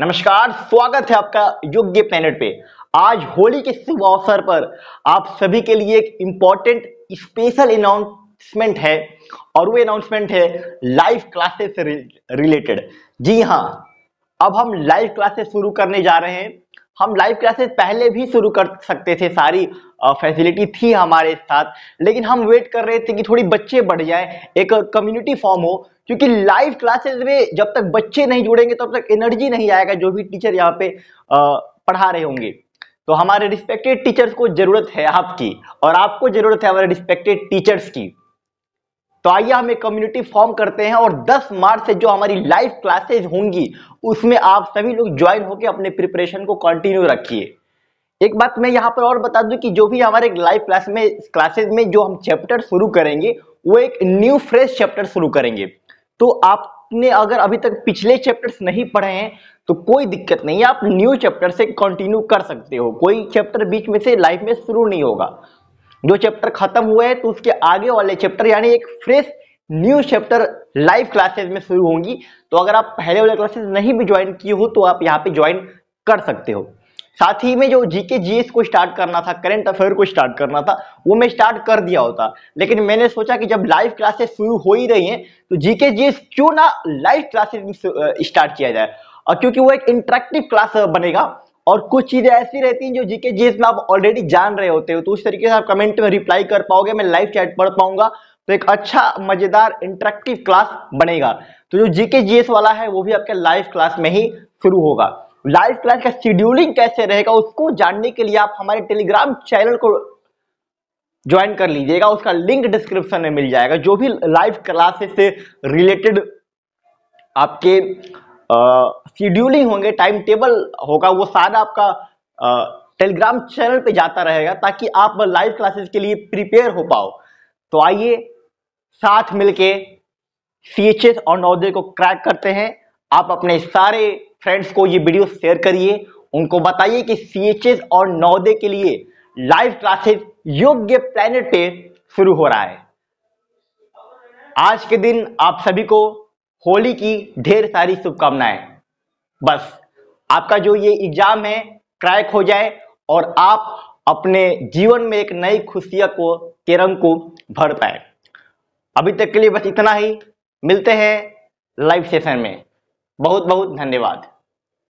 नमस्कार स्वागत है आपका योग्य प्लेनेट पे आज होली के शुभ अवसर पर आप सभी के लिए एक इंपॉर्टेंट स्पेशल अनाउंसमेंट है और वो अनाउंसमेंट है लाइव क्लासेस से रिलेटेड जी हाँ अब हम लाइव क्लासेस शुरू करने जा रहे हैं हम लाइव क्लासेस पहले भी शुरू कर सकते थे सारी फैसिलिटी थी हमारे साथ लेकिन हम वेट कर रहे थे कि थोड़ी बच्चे बढ़ जाए एक कम्युनिटी फॉर्म हो क्योंकि लाइव क्लासेस में जब तक बच्चे नहीं जुड़ेंगे तब तो तक एनर्जी नहीं आएगा जो भी टीचर यहाँ पे पढ़ा रहे होंगे तो हमारे रिस्पेक्टेड टीचर्स को जरूरत है आपकी और आपको जरूरत है हमारे रिस्पेक्टेड टीचर्स की तो आइए हम एक कम्युनिटी फॉर्म करते हैं और 10 मार्च से जो हमारी लाइव क्लासेज होंगी उसमें आप सभी लोग ज्वाइन होकर अपने प्रिपरेशन को कंटिन्यू रखिए एक बात मैं यहाँ पर और बता दूं कि जो भी हमारे लाइव क्लास में क्लासेज में जो हम चैप्टर शुरू करेंगे वो एक न्यू फ्रेश चैप्टर शुरू करेंगे तो आपने अगर अभी तक पिछले चैप्टर्स नहीं पढ़े हैं तो कोई दिक्कत नहीं आप न्यू चैप्टर से कंटिन्यू कर सकते हो कोई चैप्टर बीच में से लाइफ में शुरू नहीं होगा जो चैप्टर खत्म हुए हैं तो उसके आगे वाले चैप्टर यानी एक fresh new chapter live classes में शुरू होंगी तो अगर आप पहले वाले क्लासेस नहीं भी ज्वाइन किए हो तो आप यहाँ पे ज्वाइन कर सकते हो साथ ही में जो जीके जीएस को स्टार्ट करना था करंट अफेयर को स्टार्ट करना था वो मैं स्टार्ट कर दिया होता लेकिन मैंने सोचा कि जब लाइव क्लासेस शुरू हो ही रही हैं तो जीके जीएस क्यों ना लाइव क्लासेस स्टार्ट किया जाए और क्योंकि वो एक इंटरेक्टिव क्लास बनेगा और कुछ चीजें ऐसी रहती हैं जो जीके जीएस में आप ऑलरेडी जान रहे होते हो तो उस तरीके से आप कमेंट में रिप्लाई कर पाओगे मैं लाइव चैट पढ़ पाऊंगा तो एक अच्छा मजेदार इंटरेक्टिव क्लास बनेगा तो जो जीके जीएस वाला है वो भी आपके लाइव क्लास में ही शुरू होगा लाइव क्लास का शेड्यूलिंग कैसे रहेगा उसको जानने के लिए आप हमारे टेलीग्राम चैनल को ज्वाइन कर लीजिएगा उसका लिंक डिस्क्रिप्शन में मिल जाएगा जो भी लाइव क्लासेस से रिलेटेड आपके आ, शेड्यूलिंग होंगे टाइम टेबल होगा वो सारा आपका टेलीग्राम चैनल पे जाता रहेगा ताकि आप लाइव क्लासेस के लिए प्रिपेयर हो पाओ तो आइए साथ मिलके सी एच एस और नवोदय को क्रैक करते हैं आप अपने सारे फ्रेंड्स को ये वीडियो शेयर करिए उनको बताइए कि सी एच एस और नवोदय के लिए लाइव क्लासेस योग्य प्लेनेट पे शुरू हो रहा है आज के दिन आप सभी को होली की ढेर सारी शुभकामनाएं बस आपका जो ये एग्जाम है क्रैक हो जाए और आप अपने जीवन में एक नई खुशिया को के रंग को भर पाए अभी तक के लिए बस इतना ही मिलते हैं लाइव सेशन में बहुत बहुत धन्यवाद